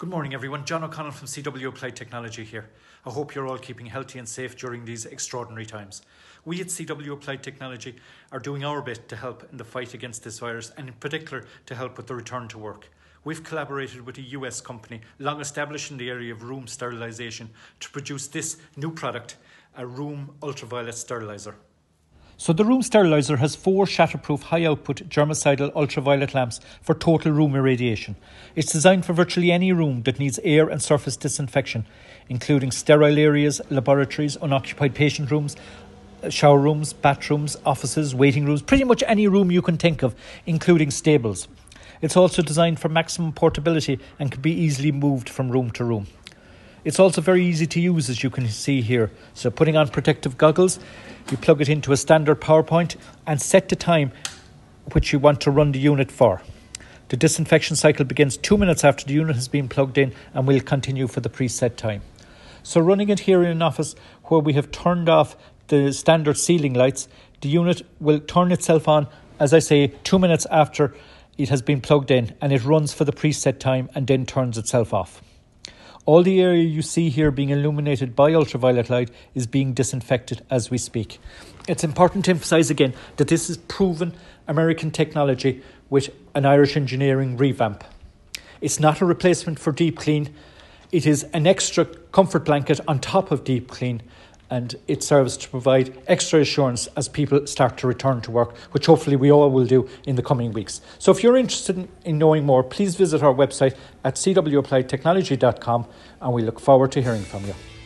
Good morning, everyone. John O'Connell from CW Applied Technology here. I hope you're all keeping healthy and safe during these extraordinary times. We at CW Applied Technology are doing our bit to help in the fight against this virus and, in particular, to help with the return to work. We've collaborated with a US company long established in the area of room sterilization to produce this new product, a room ultraviolet sterilizer. So the room sterilizer has four shatterproof high output germicidal ultraviolet lamps for total room irradiation. It's designed for virtually any room that needs air and surface disinfection, including sterile areas, laboratories, unoccupied patient rooms, uh, shower rooms, bathrooms, offices, waiting rooms, pretty much any room you can think of, including stables. It's also designed for maximum portability and can be easily moved from room to room. It's also very easy to use, as you can see here. So putting on protective goggles, you plug it into a standard PowerPoint and set the time which you want to run the unit for. The disinfection cycle begins two minutes after the unit has been plugged in and will continue for the preset time. So running it here in an office where we have turned off the standard ceiling lights, the unit will turn itself on, as I say, two minutes after it has been plugged in and it runs for the preset time and then turns itself off. All the area you see here being illuminated by ultraviolet light is being disinfected as we speak. It's important to emphasize again that this is proven American technology with an Irish engineering revamp. It's not a replacement for deep clean, it is an extra comfort blanket on top of deep clean and it serves to provide extra assurance as people start to return to work, which hopefully we all will do in the coming weeks. So if you're interested in, knowing more, please visit our website at cwappliedtechnology.com and we look forward to hearing from you.